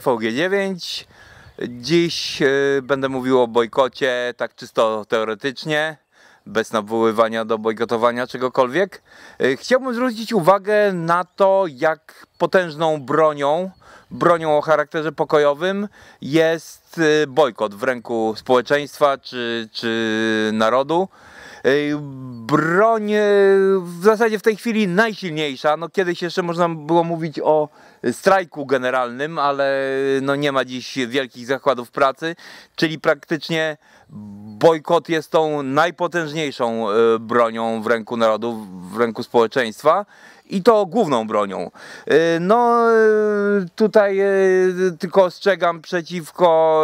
TVG9. Dziś e, będę mówił o bojkocie, tak czysto teoretycznie, bez nawoływania do bojkotowania czegokolwiek. E, chciałbym zwrócić uwagę na to, jak potężną bronią, bronią o charakterze pokojowym jest e, bojkot w ręku społeczeństwa czy, czy narodu broń w zasadzie w tej chwili najsilniejsza. No kiedyś jeszcze można było mówić o strajku generalnym, ale no nie ma dziś wielkich zakładów pracy, czyli praktycznie bojkot jest tą najpotężniejszą e, bronią w ręku narodu, w ręku społeczeństwa i to główną bronią. E, no e, tutaj tylko ostrzegam przeciwko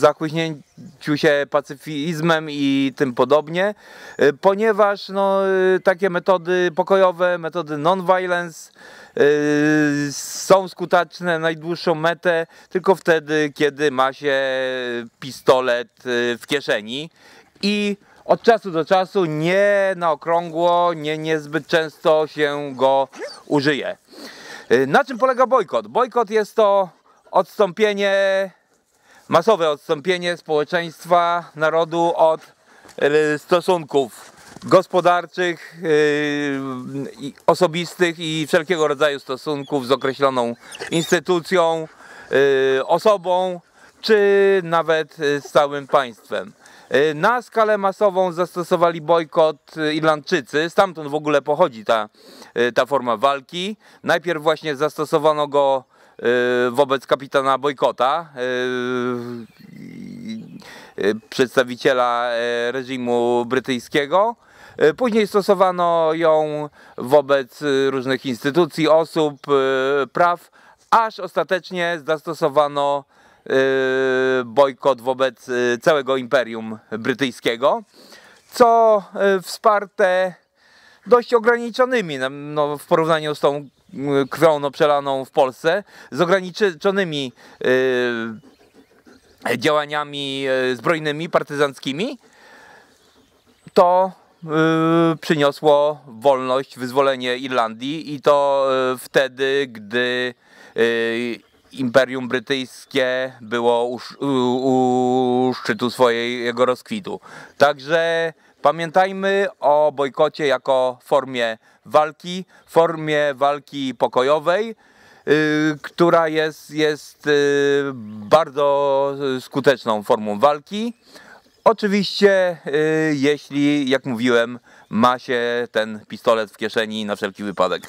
zachłyśnięciu bił się pacyfizmem i tym podobnie, y, ponieważ no, y, takie metody pokojowe, metody non-violence y, są skuteczne na najdłuższą metę tylko wtedy, kiedy ma się pistolet w kieszeni i od czasu do czasu, nie na okrągło, nie niezbyt często się go użyje. Na czym polega bojkot? Bojkot jest to odstąpienie masowe odstąpienie społeczeństwa, narodu od e, stosunków gospodarczych, e, osobistych i wszelkiego rodzaju stosunków z określoną instytucją, e, osobą czy nawet z całym państwem. Na skalę masową zastosowali bojkot Irlandczycy, stamtąd w ogóle pochodzi ta, ta forma walki. Najpierw właśnie zastosowano go Y, wobec kapitana Bojkota, y, y, przedstawiciela reżimu brytyjskiego. Później stosowano ją wobec różnych instytucji, osób, praw, aż ostatecznie zastosowano bojkot wobec całego imperium brytyjskiego, co wsparte dość ograniczonymi no, w porównaniu z tą Y, krwią przelaną w Polsce, z ograniczonymi y, działaniami y, zbrojnymi, partyzanckimi, to przyniosło wolność, wyzwolenie Irlandii i to wtedy, gdy Imperium Brytyjskie było u, u, u szczytu swojego rozkwitu. Także Pamiętajmy o bojkocie jako formie walki, formie walki pokojowej, y, która jest, jest y, bardzo skuteczną formą walki. Oczywiście, y, jeśli, jak mówiłem, ma się ten pistolet w kieszeni na wszelki wypadek.